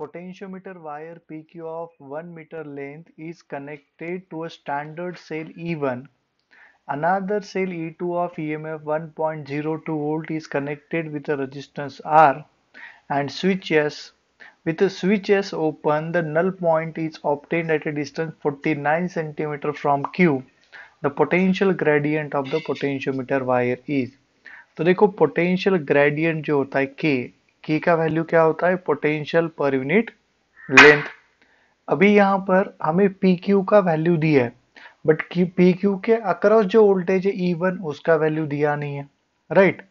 potentiometer wire PQ of 1 meter length is connected to a standard cell E1. Another cell E2 of EMF 1.02 volt is connected with a resistance R and switch S. With a switch S open, the null point is obtained at a distance 49 cm from Q. The potential gradient of the potentiometer wire is तो देखो potential gradient जो होता है के के का value क्या होता है पोटेंशियल पर यूनिट लेंथ अभी यहाँ पर हमें पी क्यू का वैल्यू दिया है बट पी क्यू के अक्रॉस जो वोल्टेज है ई e वन उसका वैल्यू दिया नहीं है राइट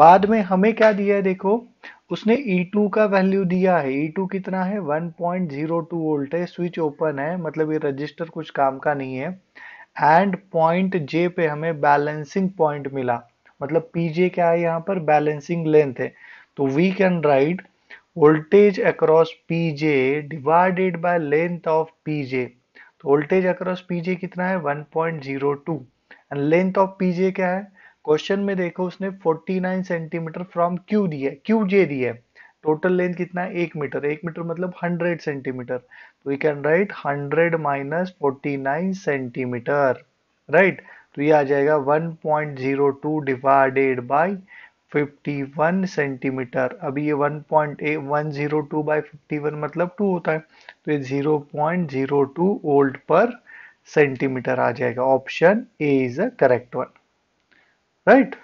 बाद में हमें क्या दिया है देखो उसने E2 का वैल्यू दिया है E2 कितना है 1.02 वोल्ट है स्विच ओपन है मतलब ये रजिस्टर कुछ काम का नहीं है एंड पॉइंट जे पे हमें बैलेंसिंग पॉइंट मिला मतलब पीजे क्या है यहाँ पर बैलेंसिंग लेंथ है can write voltage across P J divided by length of P J तो वोल्टेज अक्रॉस जे कितना है 1.02 एंड लेंथ ऑफ जे क्या है क्वेश्चन में देखो उसने 49 सेंटीमीटर फ्रॉम क्यू दिया है जे दिया है टोटल लेंथ कितना है एक मीटर एक मीटर मतलब 100 सेंटीमीटर तो we can write 100 minus 49 centimetre right तो ये आ जाएगा 1.02 डिवाइडेड बाय 51 सेंटीमीटर अभी ये 1.102 बाय 51 मतलब 2 होता है तो ये 0.02 वोल्ट पर सेंटीमीटर आ जाएगा option A is a correct one right